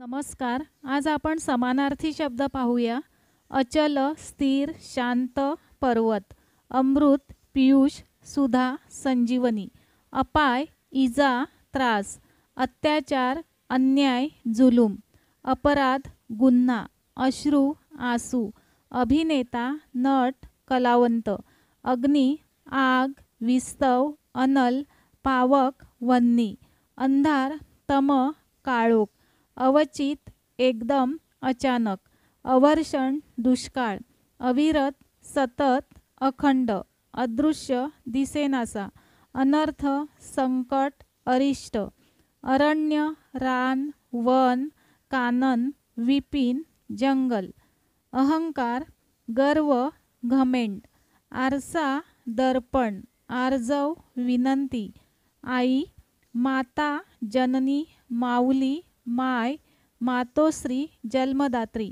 नमस्कार आज आपण समानार्थी शब्द पाहूया अचल स्थिर शांत पर्वत अमृत पियुष सुधा संजीवनी अपाय इजा त्रास अत्याचार अन्याय जुलूम अपराध गुन्हा अश्रू आसू अभिनेता नट कलावंत अग्नी आग विस्तव अनल पावक वन्नी अंधार तम काळोख अवचित एकदम अचानक अवर्षण दुष्काळ अविरत सतत अखंड अदृश्य दिसेनासा अनर्थ संकट अरिष्ट अरण्य रान वन कानन विपिन जंगल अहंकार गर्व घमेंड आरसा दर्पण आर्जव विनंती आई माता जननी माऊली माय मातोश्री जन्मदात्री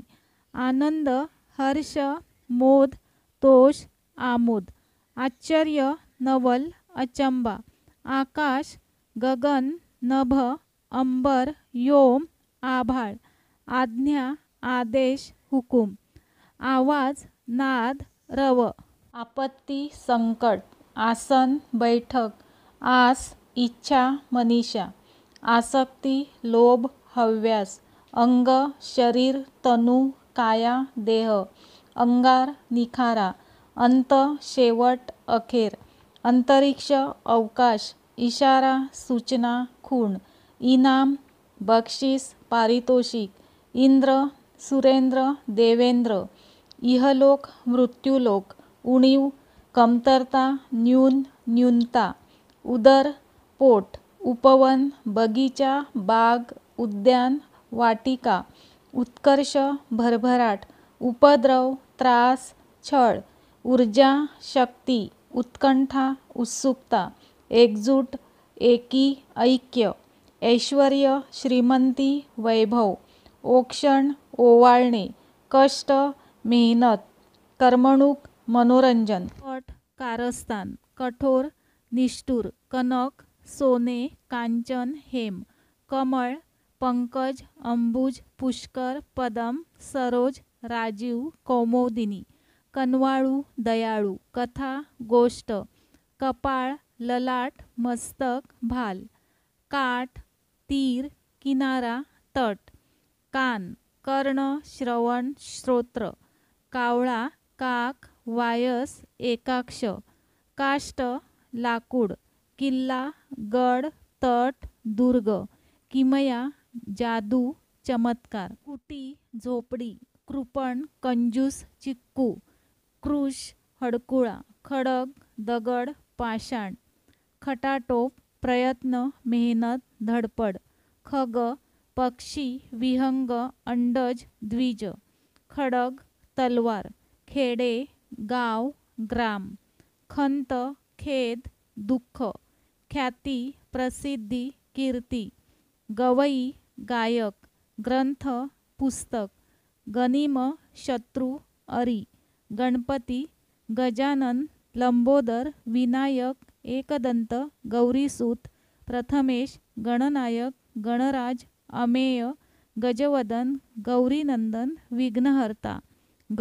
आनंद हर्ष मोद तोष आमोद आश्चर्य नवल अचंबा आकाश गगन नभ अंबर योम आभाळ आज्ञा आदेश हुकुम आवाज नाद रव आपत्ती संकट आसन बैठक आस इच्छा मनीषा आसक्ती लोभ हव्यास अंग शरीर तनु काया देह अंगार निखारा अंत शेवट अखेर अंतरिक्ष अवकाश इशारा सूचना खूण इनाम बक्षीस पारितोषिक इंद्र सुरेंद्र देवेंद्र इहलोक मृत्यूलोक उणीव कमतरता न्यून न्यूनता उदर पोट उपवन बगीचा बाग उद्यान वाटिका उत्कर्ष भरभराट उपद्रव त्रास छळ ऊर्जा शक्ती उत्कंठा उत्सुकता एकजूट एकी ऐक्य ऐश्वर्य श्रीमंती वैभव ओक्षण ओवाळणे कष्ट मेहनत करमणूक मनोरंजन कट कारस्थान कठोर निष्ठूर कनक सोने कांचन हेम कमळ पंकज अंबुज पुष्कर पदम सरोज राजीव कौमोदिनी कनवाळू दयाळू कथा गोष्ट कपाळ ललाट मस्तक भाल काठ तीर किनारा तट कान कर्ण श्रवण श्रोत्र कावळा काक वायस एकाक्ष काष्ट लाकूड किल्ला गड तट दुर्ग किमया जादू चमत्कार कुटी झोपडी कृपण कंजूस चिक्कू क्रुश हडकुळा खडग दगड पाषाण खटाटोप प्रयत्न मेहनत धडपड खग पक्षी विहंग अंडज द्विज खडग तलवार खेडे गाव ग्राम खंत खेद दुःख ख्याती प्रसिद्धी कीर्ती गवई गायक ग्रंथ पुस्तक गनिम शत्रु, अरी गणपती गजानन लंबोदर विनायक एकदंत गौरीसूत प्रथमेश गणनायक गणराज अमेय गजवदन गौरीनंदन विघ्नहर्ता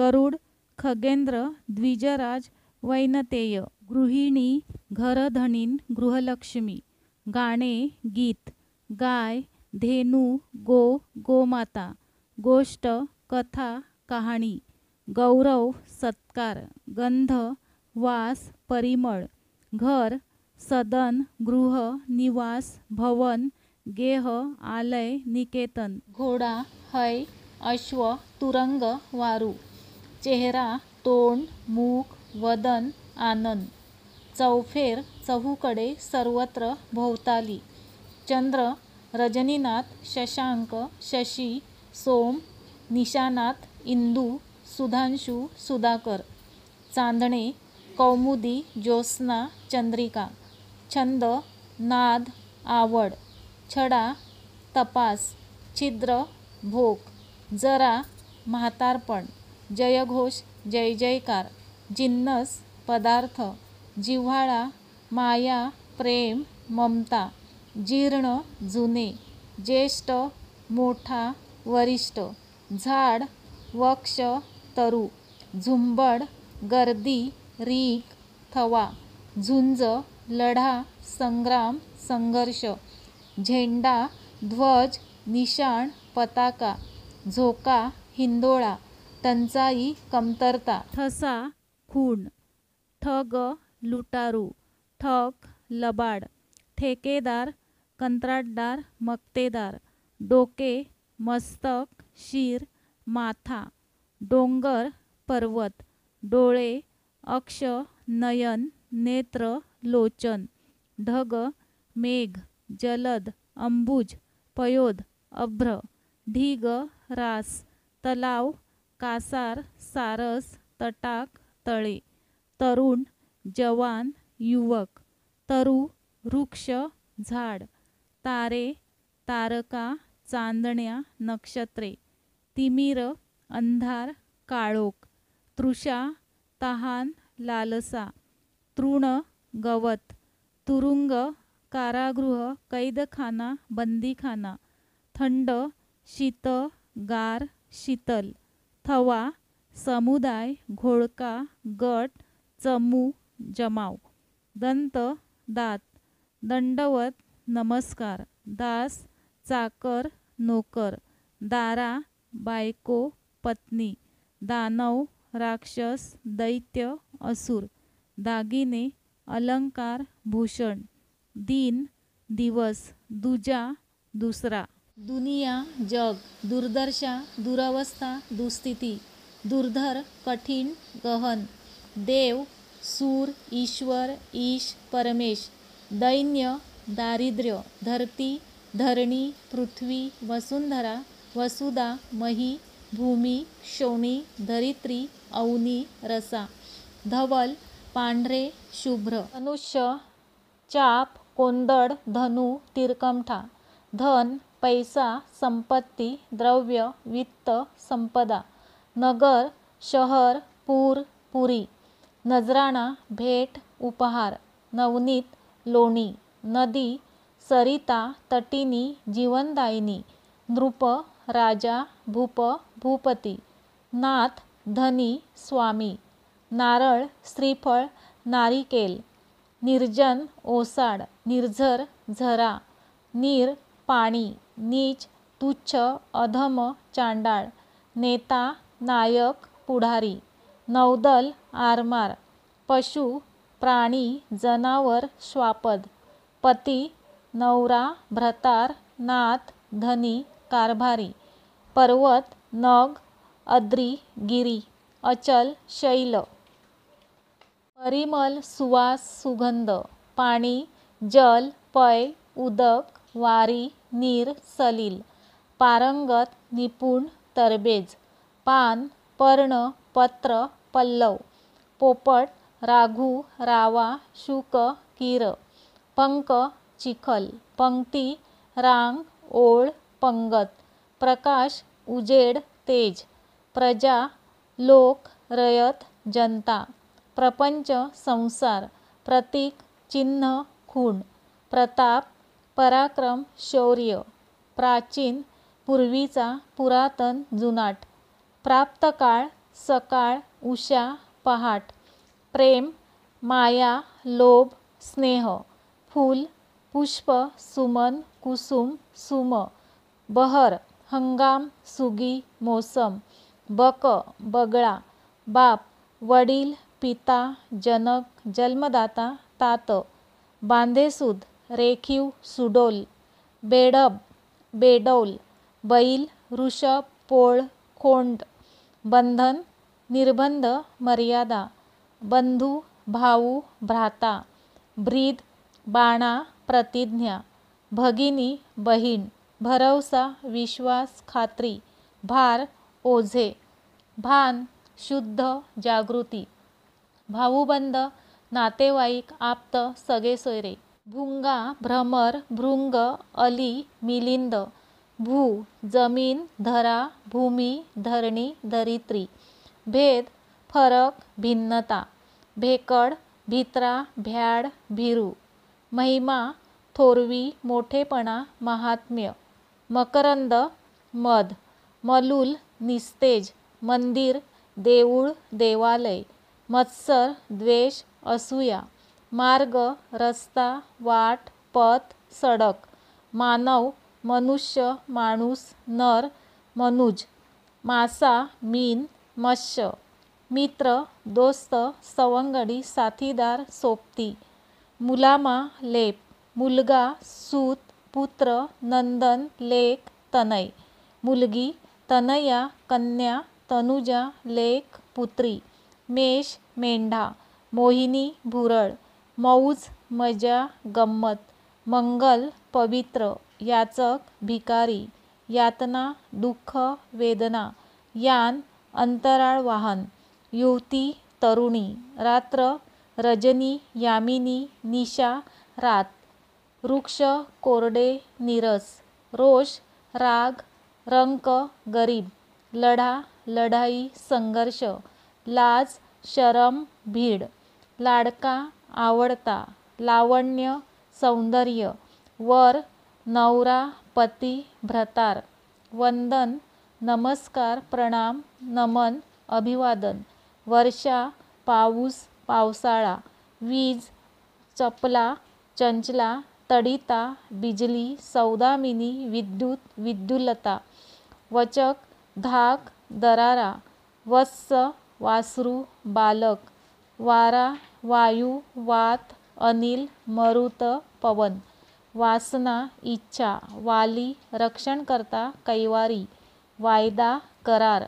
गरुड खगेंद्र द्विजराज वैनतेय गृहिणी घरधनीन गृहलक्ष्मी गाणे गीत गाय धेनू गो गोमाता गोष्ट कथा कहाणी गौरव सत्कार गंध वास परिमळ घर सदन गृह निवास भवन गेह आलय निकेतन घोडा हय अश्व तुरंग वारू चेहरा तोंड मूक वदन आनंद चौफेर चहूकडे सर्वत्र भोवताली चंद्र रजनीनाथ शशांक शशी सोम निशानाथ इंदू सुधांशु सुधाकर चांदणे कौमुदी ज्योत्स्ना चंद्रिका छंद नाद आवड छडा तपास छिद्र भोक जरा म्हातारपण जयघोष जय जयकार जिन्नस पदार्थ जिव्हाळा माया प्रेम ममता जीर्ण जुने ज्येष्ठ मोठा वरिष्ठ झाड वक्ष तरु झुंबड गर्दी रीक थवा झुंज लढा संग्राम संघर्ष झेंडा ध्वज निशाण पताका झोका हिंदोळा टंचाई कमतरता थसा, खूण ठग लुटारू ठक लबाड ठेकेदार कंत्राटदार मक्तेदार डोके मस्तक शीर माथा डोंगर पर्वत डोळे अक्ष नयन नेत्र लोचन ढग मेघ जलद अंबुज पयोद अभ्र ढीग रास तलाव कासार सारस तटाक तळे तरुण जवान युवक तरु, वृक्ष झाड तारे तारका चांदण्या नक्षत्रे तिमिर अंधार काळोख तृषा तहान लालसा तृण गवत तुरुंग कारागृह कैदखाना बंदीखाना थंड शीत गार शीतल थवा समुदाय घोळका गट चमू जमाव दंत दात दंडवत नमस्कार दास चाकर नोकर दारा बायको पत्नी दानव राक्षस दैत्य असुर। दागिने अलंकार भूषण दिन दिवस दुजा दुसरा दुनिया जग दुर्दर्शा दुरावस्था दुस्थिती दुर्धर कठीण गहन देव सूर ईश्वर ईश परमेश दैन्य दारिद्र्य धरती धरणी पृथ्वी वसुंधरा वसुदा मही भूमी शोणी धरित्री अवनी रसा धवल पांढरे शुभ्र मनुष्य चाप कोंदड धनु तिरकमठा धन पैसा संपत्ती द्रव्य वित्त संपदा नगर शहर पूर पुरी नजराणा भेट उपहार नवनीत लोणी नदी सरिता तटिनी जीवनदायिनी नृप राजा भूप भूपती नाथ धनी स्वामी नारळ श्रीफळ नारिकेल निर्जन ओसाड निर्झर झरा नीर पाणी नीच तुच्छ अधम चांडाळ नेता नायक पुढारी नौदल आरमार पशु प्राणी जनावर श्वापद पती नवरा भ्रतार नात धनी कारभारी पर्वत नग अद्री गिरी अचल शैल परिमल सुवास सुगंध पाणी जल पय उदक वारी नीर सलील पारंगत निपुण तरबेज पान पर्ण पत्र पल्लव पोपट राघू रावा शुक किर पंक चिखल पंक्ती रांग ओळ पंगत प्रकाश उजेड तेज प्रजा लोक रयत जनता प्रपंच संसार प्रतीक चिन्ह खूण प्रताप पराक्रम शौर्य प्राचीन पूर्वीचा पुरातन जुनाट प्राप्तकाळ सकाळ उषा पहाट प्रेम माया लोभ स्नेह फूल पुष्प सुमन कुसुम सुम बहर हंगाम सुगी मोसम बक बगळा बाप वडील पिता जनक जन्मदाता तात बांधेसूद रेखीव सुडोल बेडब बेडौल बैल ऋषभ पोळ खोंड बंधन निर्बंध मर्यादा बंधू भाऊ भ्राता ब्रीद बाणा प्रतिज्ञा भगिनी बहीण भरवसा विश्वास खात्री भार ओझे भान शुद्ध जागृती भाऊबंद नातेवाईक आप्त सगे सोयरे भुंगा भ्रमर भृंग अली मिलिंद भू जमीन धरा भूमी धरणी धरित्री भेद फरक भिन्नता भेकड भित्रा भ्याड भिरू महिमा थोरवी मोठेपणा महात्म्य मकरंद मध मलूल निस्तेज मंदिर देऊळ देवालय मत्सर द्वेष असूया मार्ग रस्ता वाट पथ सडक मानव मनुष्य माणूस नर मनुज मासा मीन मत्स्य मित्र दोस्त सवंगडी साथीदार सोपती मुलामा लेप मुलगा सूत पुत्र नंदन लेख तनय मुलगी तनया कन्या तनुजा लेख पुत्री मेष मेंढा मोहिनी भुरळ मौज मजा गम्मत, मंगल पवित्र याचक भिकारी यातना दुःख वेदना यान अंतराळ वाहन युवती तरुणी रात्र रजनी यामिनी निशा रात वृक्ष कोरडे निरस, रोष राग रंक गरीब लढा लढाई संघर्ष लाज शरम भीड लाडका आवडता लावण्य सौंदर्य वर नवरा पती भ्रतार वंदन नमस्कार प्रणाम नमन अभिवादन वर्षा पाऊस पावसाळा वीज चपला चंचला तडिता बिजली सौदामिनी विद्युत विद्युलता वचक धाक दरारा वत्स वासरू बालक वारा वायू वात अनिल मरुत पवन वासना इच्छा वाली रक्षणकर्ता कैवारी वायदा करार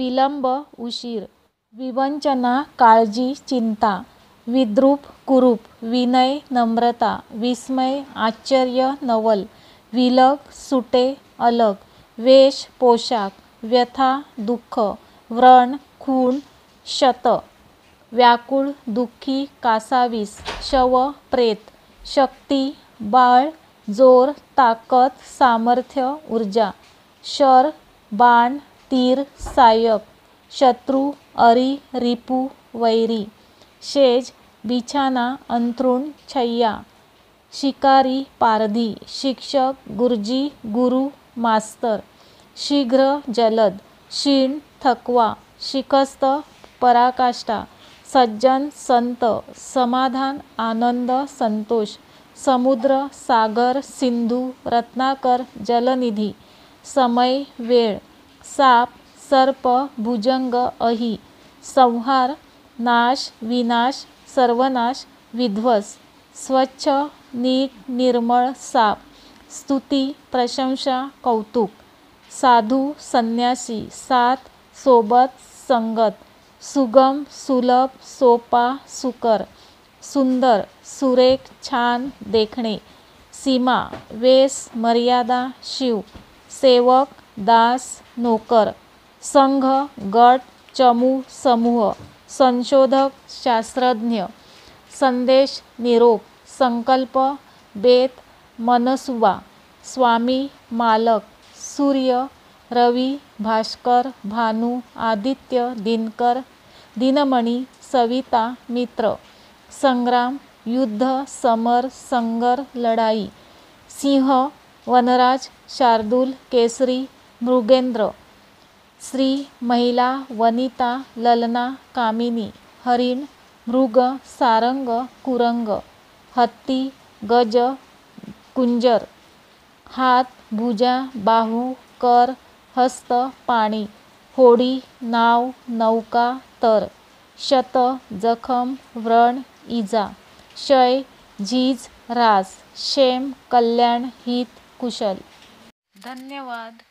विलंब उशीर विवंचना काळजी चिंता विद्रूप कुरूप विनय नम्रता विस्मय आश्चर्य नवल विलग सुटे अलग वेश पोशाख व्यथा दुःख व्रण खून, शत व्याकुळ दुःखी कासावीस शव प्रेत शक्ती बाळ जोर ताकद सामर्थ्य ऊर्जा शर बाण तीर सायक शत्रु, अरी रिपु, वैरी शेज बिछाना अंथरूण छैया शिकारी पारधी शिक्षक गुरुजी गुरु मास्तर शीघ्र जलद क्षीण थकवा शिकस्त पराकाष्ठा सज्जन संत समाधान आनंद संतोष समुद्र सागर सिंधू रत्नाकर जलनिधी समय वेळ साप सर्प भुजंग अही, संहार नाश विनाश सर्वनाश विध्वस स्वच्छ नीट निर्मळ साप स्तुती प्रशंसा कौतुक साधू संन्यासी साथ सोबत संगत सुगम सुलभ सोपा सुकर सुंदर सुरेख छान देखणे सीमा वेस मर्यादा शिव सेवक दास नोकर संघ गट चमू समूह संशोधक शास्त्रज्ञ संदेश निरोप संकल्प बेत मनसुबा स्वामी मालक सूर्य रवी भास्कर भानू आदित्य दिनकर दिनमणी सविता मित्र संग्राम युद्ध समर संगर लढाई सिंह वनराज शार्दूल केसरी मृगेंद्र श्री महिला वनिता ललना कामिनी हरिण मृग सारंग कुरंग हत्ती गज कुंजर हात भुजा बाहू कर हस्त पाणी होडी नाव नौका तर शत जखम व्रण इजा क्षय जीज रास शेम कल्याण हित कुशल धन्यवाद